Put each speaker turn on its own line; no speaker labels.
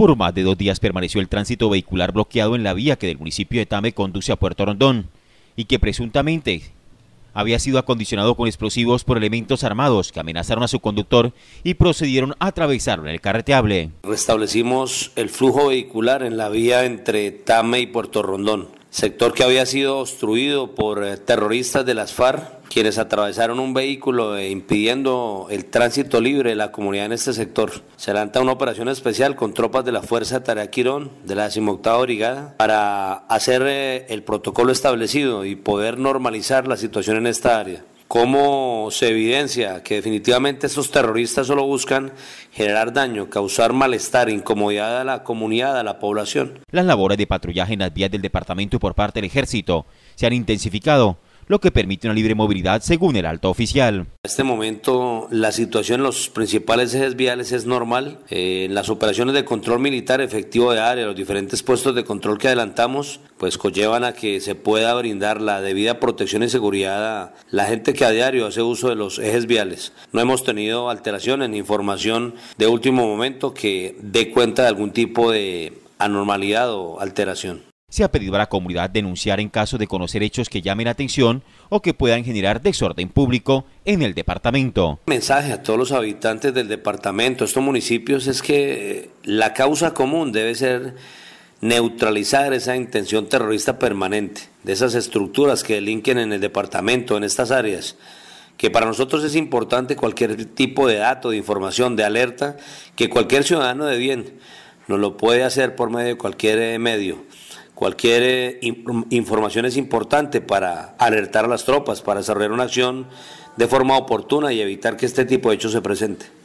Por más de dos días permaneció el tránsito vehicular bloqueado en la vía que del municipio de Tame conduce a Puerto Rondón y que presuntamente había sido acondicionado con explosivos por elementos armados que amenazaron a su conductor y procedieron a atravesarlo en el carreteable.
Restablecimos el flujo vehicular en la vía entre Tame y Puerto Rondón sector que había sido obstruido por eh, terroristas de las FARC, quienes atravesaron un vehículo eh, impidiendo el tránsito libre de la comunidad en este sector. Se lanza una operación especial con tropas de la Fuerza Tarea Quirón de la 18 Brigada para hacer eh, el protocolo establecido y poder normalizar la situación en esta área cómo se evidencia que definitivamente estos terroristas solo buscan generar daño, causar malestar, incomodidad a la comunidad, a la población.
Las labores de patrullaje en las vías del departamento y por parte del ejército se han intensificado lo que permite una libre movilidad según el alto oficial. En
este momento la situación en los principales ejes viales es normal. Eh, las operaciones de control militar efectivo de área, los diferentes puestos de control que adelantamos, pues conllevan a que se pueda brindar la debida protección y seguridad a la gente que a diario hace uso de los ejes viales. No hemos tenido alteraciones ni información de último momento que dé cuenta de algún tipo de anormalidad o alteración
se ha pedido a la comunidad denunciar en caso de conocer hechos que llamen la atención o que puedan generar desorden público en el departamento.
mensaje a todos los habitantes del departamento, estos municipios, es que eh, la causa común debe ser neutralizar esa intención terrorista permanente, de esas estructuras que delinquen en el departamento, en estas áreas que para nosotros es importante cualquier tipo de dato, de información, de alerta, que cualquier ciudadano de bien nos lo puede hacer por medio de cualquier eh, medio. Cualquier eh, información es importante para alertar a las tropas, para desarrollar una acción de forma oportuna y evitar que este tipo de hechos se presente.